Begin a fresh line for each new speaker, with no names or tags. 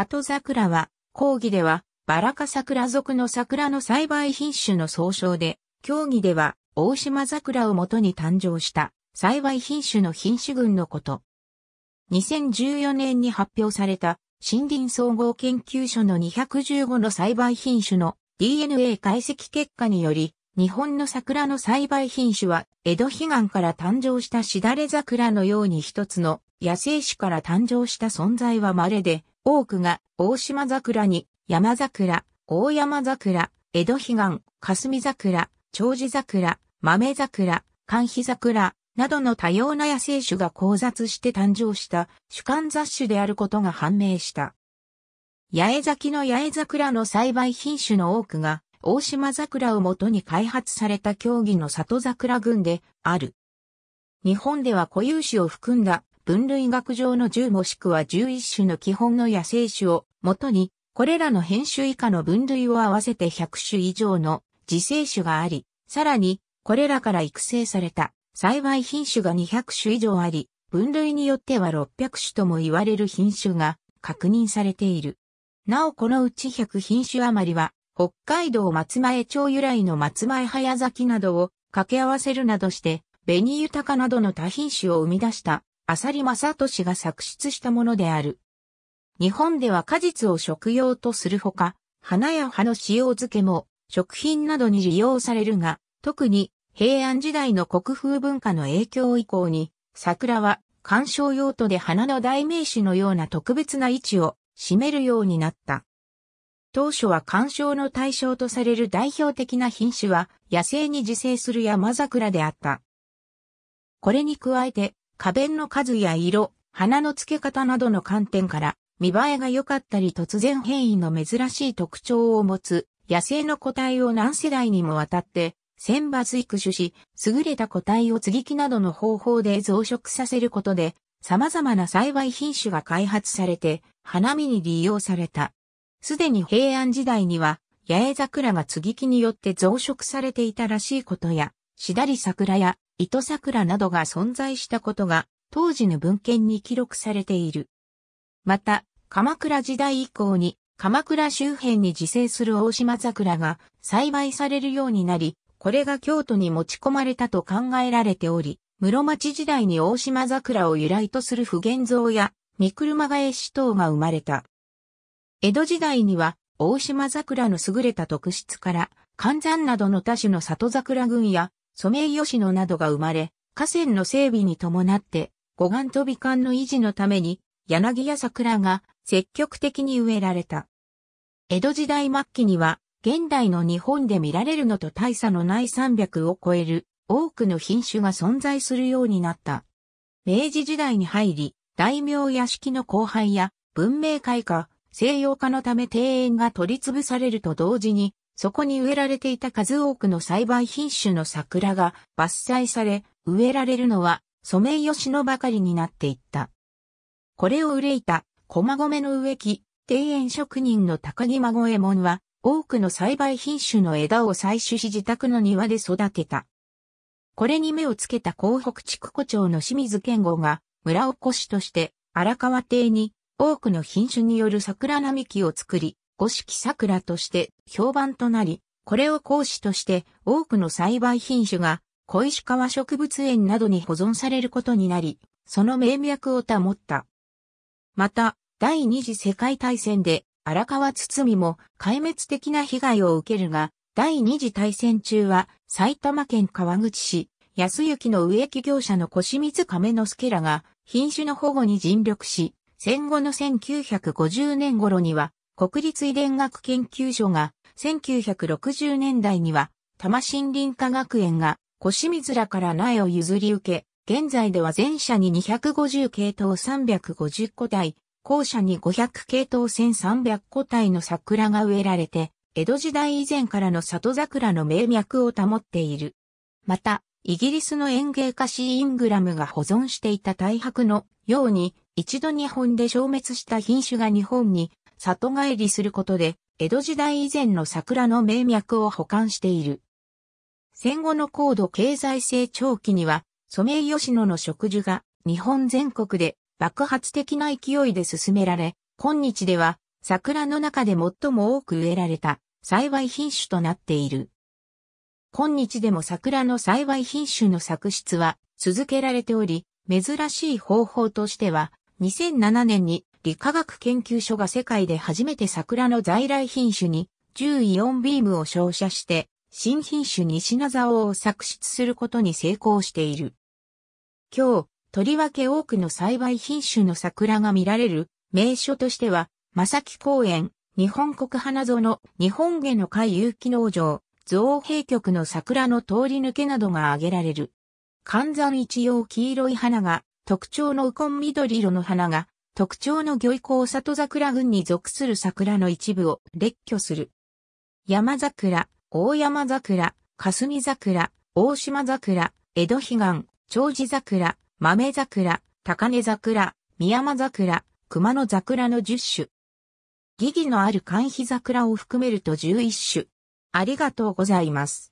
里桜は、講義では、バラカ桜族の桜の栽培品種の総称で、競技では、大島桜をもとに誕生した栽培品種の品種群のこと。2014年に発表された森林総合研究所の215の栽培品種の DNA 解析結果により、日本の桜の栽培品種は、江戸悲願から誕生したしだれ桜のように一つの野生種から誕生した存在は稀で、多くが大島桜に山桜、大山桜、江戸彼岸、霞桜、長寿桜、豆桜、寒肥桜、などの多様な野生種が交雑して誕生した主観雑種であることが判明した。八重咲きの八重桜の栽培品種の多くが大島桜をもとに開発された競技の里桜群である。日本では固有種を含んだ分類学上の10もしくは11種の基本の野生種をもとに、これらの変種以下の分類を合わせて100種以上の自生種があり、さらに、これらから育成された栽培品種が200種以上あり、分類によっては600種とも言われる品種が確認されている。なおこのうち100品種余りは、北海道松前町由来の松前早咲きなどを掛け合わせるなどして、紅豊かなどの多品種を生み出した浅利正シが作出したものである。日本では果実を食用とするほか、花や葉の使用漬けも食品などに利用されるが、特に平安時代の国風文化の影響以降に、桜は観賞用途で花の代名詞のような特別な位置を占めるようになった。当初は鑑賞の対象とされる代表的な品種は野生に自生する山桜であった。これに加えて花弁の数や色、花の付け方などの観点から、見栄えが良かったり突然変異の珍しい特徴を持つ、野生の個体を何世代にもわたって、選抜育種し、優れた個体を接ぎ木などの方法で増殖させることで、様々な栽培品種が開発されて、花見に利用された。すでに平安時代には、八重桜が接ぎ木によって増殖されていたらしいことや、しだり桜や糸桜などが存在したことが当時の文献に記録されている。また、鎌倉時代以降に鎌倉周辺に自生する大島桜が栽培されるようになり、これが京都に持ち込まれたと考えられており、室町時代に大島桜を由来とする不現像や三車返し等が生まれた。江戸時代には大島桜の優れた特質から、寒山などの多種の里桜群やソメイヨシノなどが生まれ、河川の整備に伴って、護岸と美観の維持のために、柳や桜が積極的に植えられた。江戸時代末期には、現代の日本で見られるのと大差のない300を超える多くの品種が存在するようになった。明治時代に入り、大名屋敷の荒廃や文明開化、西洋化のため庭園が取り潰されると同時に、そこに植えられていた数多くの栽培品種の桜が伐採され、植えられるのはソメイヨシノばかりになっていった。これを憂いた駒込の植木、庭園職人の高木孫右衛門は、多くの栽培品種の枝を採取し自宅の庭で育てた。これに目をつけた江北地区古町の清水健吾が、村おこしとして荒川邸に多くの品種による桜並木を作り、五色桜として評判となり、これを講師として多くの栽培品種が小石川植物園などに保存されることになり、その名脈を保った。また、第二次世界大戦で荒川堤も壊滅的な被害を受けるが、第二次大戦中は埼玉県川口市安行の植木業者の清水亀之助らが品種の保護に尽力し、戦後の1950年頃には国立遺伝学研究所が1960年代には多摩森林科学園が清水らから苗を譲り受け、現在では前社に250系統350個体、後者に500系統1300個体の桜が植えられて、江戸時代以前からの里桜の名脈を保っている。また、イギリスの園芸家シー・イングラムが保存していた大白のように、一度日本で消滅した品種が日本に里帰りすることで、江戸時代以前の桜の名脈を保管している。戦後の高度経済成長期には、ソメイヨシノの植樹が日本全国で爆発的な勢いで進められ、今日では桜の中で最も多く植えられた栽培品種となっている。今日でも桜の栽培品種の作出は続けられており、珍しい方法としては2007年に理化学研究所が世界で初めて桜の在来品種に獣イオンビームを照射して新品種西名沢を作出することに成功している。今日、とりわけ多くの栽培品種の桜が見られる名所としては、正木公園、日本国花園、日本下の海有機農場、造幣局の桜の通り抜けなどが挙げられる。寒山一葉黄色い花が特徴のウコン緑色の花が特徴の魚降里桜群に属する桜の一部を列挙する。山桜、大山桜、霞桜、大島桜、江戸彼岸、長寿桜、豆桜、高根桜、宮山桜、熊野桜の10種。疑義のある寒肥桜を含めると11種。ありがとうございます。